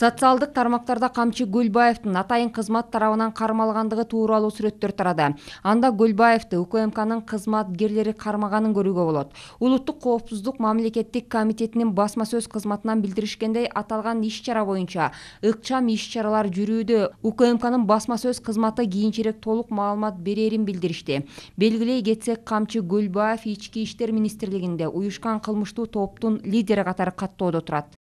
социалдык тармактарда камчы гүлбаевдин атайын кызмат тарабынан кармалгандыгы тууралуу сүрөттөр тарады анда гүлбаевди укмкнын кызматкерлери кармаганын көрүүгө болот улуттук коопсуздук мамлекеттик комитетинин басма сөз кызматынан билдиришкендей аталган иш чара боюнча ыкчам иш чаралар жүрүүдө укмкнын басма сөз кызматы кийинчерээк толук маалымат берерин билдиришти белгилей кетсек камчы гүлбаев ички иштер министрлигинде уюшкан кылмыштуу топтун лидери катары каттоодо турат